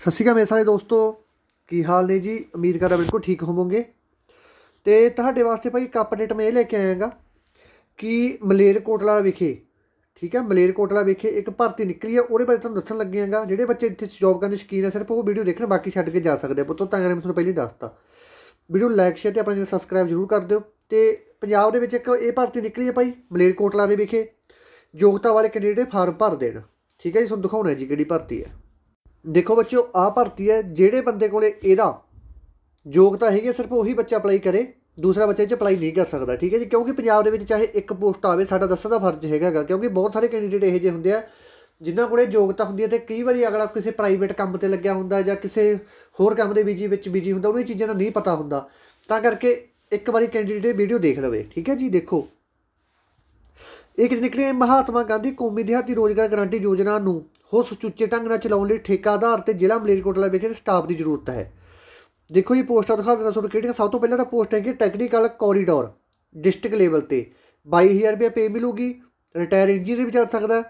ਸਤਿ ਸ਼੍ਰੀ ਅਕਾਲ ਮੇਰੇ ਸਾਰੇ ਦੋਸਤੋ ਕੀ ਹਾਲ ਨੇ ਜੀ ਉਮੀਦ ਕਰਦਾ ਬਿਲਕੁਲ ਠੀਕ ਹੋਵੋਗੇ ਤੇ ਤੁਹਾਡੇ ਵਾਸਤੇ ਭਾਈ ਇੱਕ ਅਪਡੇਟ ਮੈਂ ਇਹ ਲੈ ਕੇ ਆਇਆਗਾ ਕਿ ਮਲੇਰਕੋਟਲਾ ਵਿਖੇ ਠੀਕ ਹੈ ਮਲੇਰਕੋਟਲਾ ਵਿਖੇ ਇੱਕ ਭਰਤੀ ਨਿਕਲੀ ਹੈ ਉਹਦੇ ਬਾਰੇ ਤੁਹਾਨੂੰ ਦੱਸਣ ਲੱਗੇਗਾ ਜਿਹੜੇ ਬੱਚੇ ਇੱਥੇ ਜੌਬ ਕਰਨ ਦੇ ਸ਼ਕੀਨ ਹੈ ਸਿਰਫ ਉਹ ਵੀਡੀਓ ਦੇਖਣ ਬਾਕੀ ਛੱਡ ਕੇ ਜਾ ਸਕਦੇ ਪੁੱਤੋ ਤਾਂ ਕਰਕੇ ਮੈਂ ਤੁਹਾਨੂੰ ਪਹਿਲੀ ਦੱਸਤਾ ਵੀਡੀਓ ਲਾਈਕ ਸ਼ੇਅਰ ਤੇ ਆਪਣਾ ਚੈਨਲ ਸਬਸਕ੍ਰਾਈਬ ਜ਼ਰੂਰ ਕਰ ਦਿਓ ਤੇ ਪੰਜਾਬ ਦੇ ਵਿੱਚ ਇੱਕ ਇਹ ਭਰਤੀ ਨਿਕਲੀ ਹੈ ਭਾਈ ਮਲੇਰਕੋਟਲਾ ਦੇ ਵਿਖੇ ਯੋਗਤਾ ਵਾਲੇ ਕੈਂਡੀਡੇਟ ਫਾਰਮ ਭਰ ਦੇਣ ਠੀਕ ਹੈ ਜੀ ਤੁਹਾਨੂੰ ਦਿਖਾਉਣਾ ਜੀ ਕਿਹੜੀ ਭਰਤੀ ਹੈ ਦੇਖੋ ਬੱਚਿਓ ਆ ਭਰਤੀ ਹੈ ਜਿਹੜੇ ਬੰਦੇ ਕੋਲੇ ਇਹਦਾ ਯੋਗਤਾ ਹੈਗੀ ਸਿਰਫ ਉਹੀ ਬੱਚਾ ਅਪਲਾਈ ਕਰੇ ਦੂਸਰਾ ਬੱਚਾ ਇਹ ਚ ਅਪਲਾਈ ਨਹੀਂ ਕਰ ਸਕਦਾ ਠੀਕ ਹੈ ਜੀ ਕਿਉਂਕਿ ਪੰਜਾਬ ਦੇ ਵਿੱਚ ਚਾਹੇ ਇੱਕ ਪੋਸਟ ਆਵੇ ਸਾਡਾ ਦੱਸਣ ਦਾ ਫਰਜ਼ ਹੈਗਾਗਾ ਕਿਉਂਕਿ ਬਹੁਤ ਸਾਰੇ ਕੈਂਡੀਡੇਟ ਇਹੋ ਜਿਹੇ ਹੁੰਦੇ ਆ ਜਿਨ੍ਹਾਂ ਕੋਲੇ ਯੋਗਤਾ ਹੁੰਦੀ ਹੈ ਤੇ ਕਈ ਵਾਰੀ ਅਗਲਾ ਕਿਸੇ ਪ੍ਰਾਈਵੇਟ ਕੰਮ ਤੇ ਲੱਗਿਆ ਹੁੰਦਾ ਜਾਂ ਕਿਸੇ ਹੋਰ ਕੰਮ ਦੇ ਬੀਜੀ ਵਿੱਚ ਬੀਜੀ ਹੁੰਦਾ ਉਹਨੂੰ ਇਹ ਚੀਜ਼ਾਂ ਦਾ ਨਹੀਂ ਪਤਾ ਹੁੰਦਾ ਤਾਂ ਕਰਕੇ ਇੱਕ ਵਾਰੀ ਕੈਂਡੀਡੇਟ ਵੀਡੀਓ ਦੇਖ ਲਵੇ ਠੀਕ ਹੈ ਜੀ ਦੇਖੋ ਇਹ ਕਿਤੇ ਨਿਕਲੇ ਮਹਾਤਮਾ ਗਾਂਧੀ ਕੌਮੀ ਦਿਹਾਤੀ ਰੋਜ਼ਗਾਰ ਗਾਰੰਟੀ ਯੋਜਨਾ ਨੂੰ ਹੋ ਸੁਚੱਜੇ ਢੰਗ ਨਾਲ ਚਲਾਉਣ ਲਈ ਠੇਕਾ ਆਧਾਰ ਤੇ ਜ਼ਿਲ੍ਹਾ ਮਲੇਰਕੋਟਲਾ ਵਿਖੇ ਸਟਾਫ ਦੀ ਜ਼ਰੂਰਤ ਹੈ ਦੇਖੋ ਇਹ ਪੋਸਟਾਂ ਦਿਖਾ ਦਿੰਦਾ ਤੁਹਾਨੂੰ ਕਿਹੜੀਆਂ ਸਭ ਤੋਂ ਪਹਿਲਾਂ ਤਾਂ ਪੋਸਟ ਹੈ ਕਿ ਟੈਕਨੀਕਲ ਕੋਰੀਡੋਰ ਡਿਸਟ੍ਰਿਕਟ ਲੈਵਲ ਤੇ 22000 ਰੁਪਏ ਪੇ ਮਿਲੂਗੀ ਰਿਟਾਇਰ ਇੰਜੀਨੀਅਰ ਵੀ ਚੱਲ ਸਕਦਾ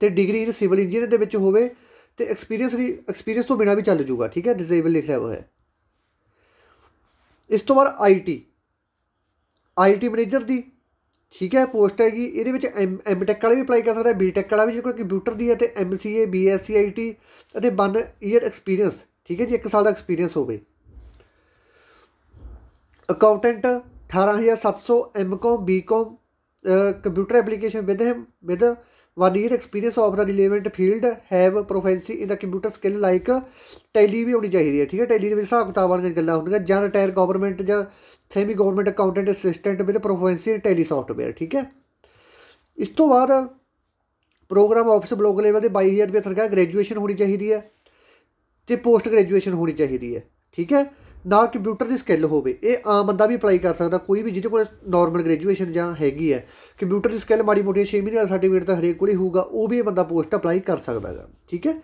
ਤੇ ਡਿਗਰੀ ਇਨ ਸਿਵਲ ਇੰਜੀਨੀਅਰ ਦੇ ਵਿੱਚ ਹੋਵੇ ਤੇ ਐਕਸਪੀਰੀਅੰਸ ਦੀ ਐਕਸਪੀਰੀਅੰਸ ਤੋਂ ਬਿਨਾ ਵੀ ਚੱਲ ਜੂਗਾ ਠੀਕ ਹੈ ਡਿਸੇਬਲ ਲਿਖਿਆ ਹੋਇਆ ਹੈ ਇਸ ਤੋਂ ਬਾਅਦ ਆਈਟੀ ਆਈਟੀ ਮੈਨੇਜਰ ਦੀ ਠੀਕ ਹੈ ਪੋਸਟ ਹੈਗੀ ਇਹਦੇ ਵਿੱਚ ਐਮ ਐਮ ਟੈਕ ਵਾਲੇ ਵੀ ਅਪਲਾਈ ਕਰ ਸਕਦਾ ਬੀ ਟੈਕ ਵਾਲਾ ਵੀ ਜੇ ਕੋਈ ਕੰਪਿਊਟਰ ਦੀ ਹੈ ਤੇ M C A B S C I T ਅਤੇ 1 ਇਅਰ ਐਕਸਪੀਰੀਅੰਸ ਠੀਕ ਹੈ ਜੀ 1 ਸਾਲ ਦਾ ਐਕਸਪੀਰੀਅੰਸ ਹੋਵੇ accountant 18700 M com B com computer application with him with 1 year experience of the relevant field have proficiency in the computer skill like Tally ਵੀ ਹੋਣੀ ਚਾਹੀਦੀ ਹੈ ਠੀਕ ਹੈ ਟੈਲੀ ਦੇ ਵਿੱਚ ਹਿਸਾਬ ਕਿਤਾਬਾਂ ਦੀਆਂ ਗੱਲਾਂ ਹੁੰਦੀਆਂ ਜਾਂ ਰਿਟਾਇਰ ਗਵਰਨਮੈਂਟ ਜਾਂ semi government accountant assistant with proficiency Tally software ਠੀਕ ਹੈ ਇਸ ਤੋਂ ਬਾਅਦ ਪ੍ਰੋਗਰਾਮ ਆਫਿਸ ਬਲੋਕ ਲੈਵਲ ਦੇ 22000 ਰੁਪਏ ਤਨਖਾਹ ਗ੍ਰੈਜੂਏਸ਼ਨ ਹੋਣੀ ਚਾਹੀਦੀ ਹੈ ਤੇ ਪੋਸਟ ਗ੍ਰੈਜੂਏਸ਼ਨ ਹੋਣੀ ਚਾਹੀਦੀ ਹੈ ਠੀਕ ਹੈ ਨਾਲ ਕੰਪਿਊਟਰ ਦੀ ਸਕਿੱਲ ਹੋਵੇ ਇਹ ਆਮ ਬੰਦਾ ਵੀ ਅਪਲਾਈ ਕਰ ਸਕਦਾ ਕੋਈ ਵੀ ਜਿਹਦੇ ਕੋਲ ਨਾਰਮਲ ਗ੍ਰੈਜੂਏਸ਼ਨ ਜਾਂ ਹੈਗੀ ਹੈ ਕੰਪਿਊਟਰ ਦੀ ਸਕਿੱਲ ਮਾੜੀ ਮੋਟੀ 6 ਮਹੀਨੇ ਦਾ ਸਰਟੀਫਿਕੇਟ ਤਾਂ ਹਰੇਕ ਕੋਲੇ ਹੋਊਗਾ ਉਹ ਵੀ ਇਹ ਬੰਦਾ ਪੋਸਟ ਅਪਲਾਈ ਕਰ ਸਕਦਾ ਹੈ ਠੀਕ ਹੈ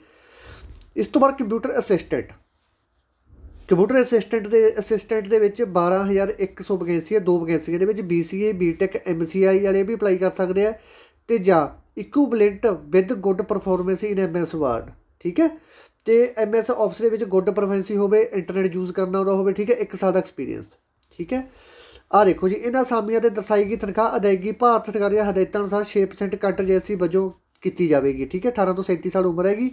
ਇਸ ਤੋਂ ਬਾਅਦ ਕੰਪਿਊਟਰ ਅਸਿਸਟੈਂਟ ਕੰਪਿਊਟਰ ਅਸਿਸਟੈਂਟ ਦੇ ਅਸਿਸਟੈਂਟ ਦੇ ਵਿੱਚ 12100 ਵੈਕੈਂਸੀ ਹੈ ਦੋ ਵੈਕੈਂਸੀ ਦੇ ਵਿੱਚ BCA BTech MCI ਵਾਲੇ ਵੀ ਅਪਲਾਈ ਕਰ ਸਕਦੇ ਆ ਤੇ ਜਾਂ equivalent with good performance in MS word ਠੀਕ ਹੈ ਤੇ ਐਮਐਸ ਆਫਿਸ ਦੇ ਵਿੱਚ ਗੁੱਡ ਪਰਫਾਰਮੈਂਸੀ ਹੋਵੇ ਇੰਟਰਨੈਟ ਯੂਜ਼ ਕਰਨਾ ਆਉਂਦਾ ਹੋਵੇ ਠੀਕ ਹੈ ਇੱਕ ਸਾਲ ਦਾ ਐਕਸਪੀਰੀਅੰਸ ਠੀਕ ਹੈ ਆ ਦੇਖੋ ਜੀ ਇਹਨਾਂ ਸਾਮੀਆਂ ਤੇ ਦਰਸਾਈ ਗਈ ਤਨਖਾਹ ਅਦਾਇਗੀ ਭਾਰਤ ਸਰਕਾਰ ਦੀਆਂ ਹਦਾਇਤਾਂ ਅਨੁਸਾਰ 6% ਕੱਟ ਜੈਸੀ ਵਜੋਂ ਕੀਤੀ ਜਾਵੇਗੀ ਠੀਕ ਹੈ 18 ਤੋਂ 37 ਸਾਲ ਉਮਰ ਹੈਗੀ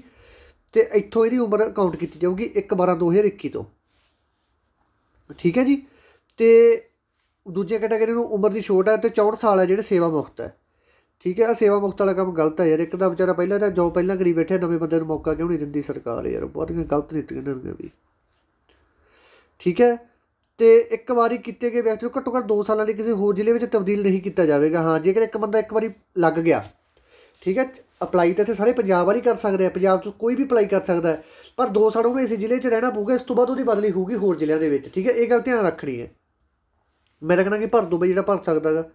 ਤੇ ਇੱਥੋਂ ਇਹਦੀ ਉਮਰ ਕਾਊਂਟ ਕੀਤੀ ਜਾਊਗੀ 1/12/2021 ਤੋਂ ਠੀਕ ਹੈ ਜੀ ਤੇ ਦੂਜੇ ਕੈਟਾਗਰੀ ਨੂੰ ਉਮਰ ਦੀ ਛੋਟ ਹੈ ਤੇ 64 ਸਾਲ ਹੈ ਜਿਹੜੇ ਸੇਵਾ ਮੁਕਤ ਹੈ ਠੀਕ ਹੈ ਆ ਸੇਵਾ ਮੁਕਤ ਵਾਲਾ ਕੰਮ ਗਲਤ ਹੈ ਯਾਰ ਇੱਕ ਤਾਂ ਵਿਚਾਰਾ ਪਹਿਲਾਂ ਤਾਂ ਜੋ ਪਹਿਲਾਂ ਕਰੀ ਬੈਠੇ ਨਵੇਂ ਬੰਦੇ ਨੂੰ ਮੌਕਾ ਕਿਉਂ ਨਹੀਂ ਦਿੰਦੀ ਸਰਕਾਰ ਯਾਰ ਬਹੁਤ ਗਲਤ ਨੀਤੀਆਂ ਦੇ ਰਹੀ ਵੀ ਠੀਕ ਹੈ ਤੇ ਇੱਕ ਵਾਰੀ ਕੀਤੇ ਗਏ ਵਿਅਕਤੀ ਨੂੰ ਘੱਟੋ ਘੱਟ 2 ਸਾਲਾਂ ਲਈ ਕਿਸੇ ਹੋਰ ਜ਼ਿਲ੍ਹੇ ਵਿੱਚ ਤਬਦੀਲ ਨਹੀਂ ਕੀਤਾ ਜਾਵੇਗਾ ਹਾਂ ਜੇਕਰ ਇੱਕ ਬੰਦਾ ਇੱਕ ਵਾਰੀ ਲੱਗ ਗਿਆ ਠੀਕ ਹੈ ਅਪਲਾਈ ਤਾਂ ਇੱਥੇ ਸਾਰੇ ਪੰਜਾਬ ਵਾਲੀ ਕਰ ਸਕਦੇ ਆ ਪੰਜਾਬ 'ਚ ਕੋਈ ਵੀ ਅਪਲਾਈ ਕਰ ਸਕਦਾ ਹੈ ਪਰ 2 ਸਾਲ ਉਹਨੂੰ ਇਸ ਜ਼ਿਲ੍ਹੇ 'ਚ ਰਹਿਣਾ ਪਊਗਾ ਇਸ ਤੋਂ ਬਾਅਦ ਉਹਦੀ ਬਦਲੀ ਹੋਊਗੀ ਹੋਰ ਜ਼ਿਲ੍ਹਿਆਂ ਦੇ ਵਿੱਚ ਠੀਕ ਹੈ ਇਹ ਗੱਲ ਧਿਆਨ ਰੱਖਣੀ ਹੈ ਮੈਂ ਰੱਖਣਾ ਕਿ ਭਰ ਦੋ ਬਈ ਜਿਹੜਾ ਭਰ ਸਕਦਾਗਾ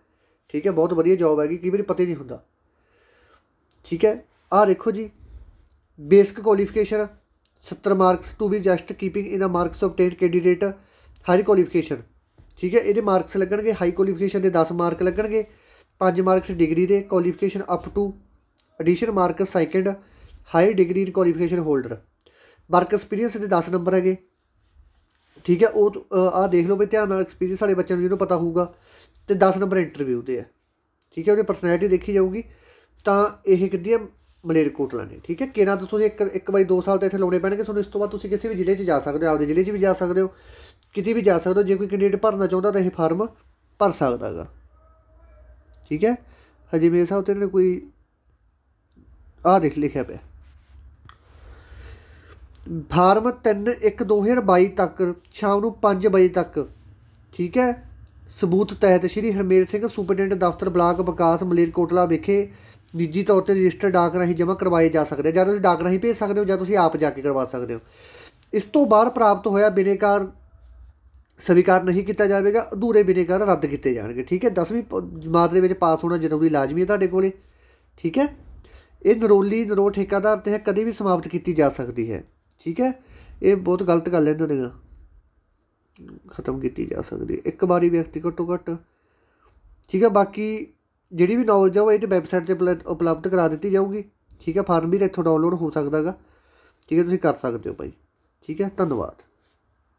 ਠੀਕ ਹੈ ਬਹੁਤ ਵਧੀਆ ਜੌਬ ਹੈਗੀ ਕਈ ਵਾਰੀ ਪਤਾ ਹੀ ਨਹੀਂ ਹੁੰਦਾ ਠੀਕ ਹੈ ਆਹ ਦੇਖੋ ਜੀ basic qualification 70 marks to be just keeping in a marks obtain candidate high qualification ਠੀਕ ਹੈ ਇਹਦੇ ਮਾਰਕਸ ਲੱਗਣਗੇ ਹਾਈ ਕੁਆਲੀਫਿਕੇਸ਼ਨ ਦੇ 10 ਮਾਰਕ ਲੱਗਣਗੇ 5 ਮਾਰਕਸ ਡਿਗਰੀ ਦੇ qualification up to addition marks second high degree qualification holder work experience ਦੇ 10 number ਹੈਗੇ ਠੀਕ ਹੈ ਉਹ ਆ ਦੇਖ ਲਓ ਵੀ ਧਿਆਨ ਨਾਲ ਐਕਸਪੀਰੀਅੰਸ ਵਾਲੇ ਬੱਚਿਆਂ ਨੂੰ ਜਿਹਨੂੰ ਪਤਾ ਹੋਊਗਾ ਤੇ 10 ਨੰਬਰ ਇੰਟਰਵਿਊ ਤੇ ਹੈ ਠੀਕ ਹੈ ਉਹਦੀ ਪਰਸਨੈਲਿਟੀ ਦੇਖੀ ਜਾਊਗੀ ਤਾਂ ਇਹ ਕਿੱਦੀ ਹੈ ਕੋਟਲਾ ਨੇ ਠੀਕ ਹੈ ਕਿਹਨਾਂ ਤੋਂ ਤੁਸੀਂ ਇੱਕ ਇੱਕ ਵਾਰੀ 2 ਸਾਲ ਤੇ ਇੱਥੇ ਲਾਉਣੇ ਪੈਣਗੇ ਤੁਹਾਨੂੰ ਇਸ ਤੋਂ ਬਾਅਦ ਤੁਸੀਂ ਕਿਸੇ ਵੀ ਜ਼ਿਲ੍ਹੇ 'ਚ ਜਾ ਸਕਦੇ ਹੋ ਆਪਦੇ ਜ਼ਿਲ੍ਹੇ 'ਚ ਵੀ ਜਾ ਸਕਦੇ ਹੋ ਕਿਤੇ ਵੀ ਜਾ ਸਕਦੇ ਹੋ ਜੇ ਕੋਈ ਕੈਂਡੀਡੇਟ ਭਰਨਾ ਚਾਹੁੰਦਾ ਤਾਂ ਇਹ ਫਾਰਮ ਭਰ ਸਕਦਾ ਹੈਗਾ ਠੀਕ ਹੈ ਹਜੇ ਮੇਰੇ ਹਿਸਾਬ ਤੇ ਕੋਈ ਆ ਦੇਖ ਲਿਖਿਆ ਪਿਆ ਫਾਰਮ 3 1 2022 ਤੱਕ ਸ਼ਾਮ ਨੂੰ 5 ਵਜੇ ਤੱਕ ਠੀਕ ਹੈ ਸਬੂਤ ਤਹਿਤ ਸ਼੍ਰੀ ਹਰਮੇਲ ਸਿੰਘ ਸੁਪਰਡੈਂਟ ਦਫ਼ਤਰ ਬਲਾਕ ਵਿਕਾਸ ਮਲੇਰਕੋਟਲਾ ਵਿਖੇ ਨਿੱਜੀ ਤੌਰ ਤੇ ਰਜਿਸਟਰ ਡਾਕ ਰਾਹੀਂ ਜਮ੍ਹਾਂ ਕਰਵਾਏ ਜਾ ਸਕਦੇ ਜਾਂ ਤੁਸੀਂ ਡਾਕ ਰਾਹੀਂ ਭੇਜ ਸਕਦੇ ਹੋ ਜਾਂ ਤੁਸੀਂ ਆਪ ਜਾ ਕੇ ਕਰਵਾ ਸਕਦੇ ਹੋ ਇਸ ਤੋਂ ਬਾਅਦ ਪ੍ਰਾਪਤ ਹੋਇਆ ਬਿਨੇਕਾਰ ਸਵੀਕਾਰ ਨਹੀਂ ਕੀਤਾ ਜਾਵੇਗਾ ਅਧੂਰੇ ਬਿਨੇਕਾਰ ਰੱਦ ਕੀਤੇ ਜਾਣਗੇ ਠੀਕ ਹੈ 10ਵੀਂ ਜਮਾਤ ਦੇ ਵਿੱਚ ਪਾਸ ਹੋਣਾ ਜ਼ਰੂਰੀ ਲਾਜ਼ਮੀ ਹੈ ਤੁਹਾਡੇ ਕੋਲੇ ਠੀਕ ਹੈ ਇਹ ਨਰੋਲੀ ਨਰੋ ਠੇਕਾਦਾਰ ਤੇ ਕਦੇ ਵੀ ਸਮਾਪਤ ਕੀਤੀ ਜਾ ਸਕਦੀ ਹੈ ਠੀਕ ਹੈ ਇਹ ਬਹੁਤ ਗਲਤ ਗੱਲ ਹੈ ਇਹਨਾਂ ਨੇ ਖਤਮ ਕੀਤੀ ਜਾ ਸਕਦੀ ਇੱਕ ਵਾਰੀ ਵਿਅਕਤੀ ਘੱਟੋ ਘੱਟ ਠੀਕ ਹੈ ਬਾਕੀ ਜਿਹੜੀ ਵੀ ਨੌਲੇਜ ਆ ਉਹ ਇਹ ਤੇ ਵੈਬਸਾਈਟ ਤੇ ਉਪਲਬਧ ਕਰਾ ਦਿੱਤੀ ਜਾਊਗੀ ਠੀਕ ਹੈ ਫਾਰਮ ਵੀ ਇੱਥੋਂ ਡਾਊਨਲੋਡ ਹੋ ਸਕਦਾਗਾ ਠੀਕ ਹੈ ਤੁਸੀਂ ਕਰ ਸਕਦੇ ਹੋ ਭਾਈ ਠੀਕ ਹੈ ਧੰਨਵਾਦ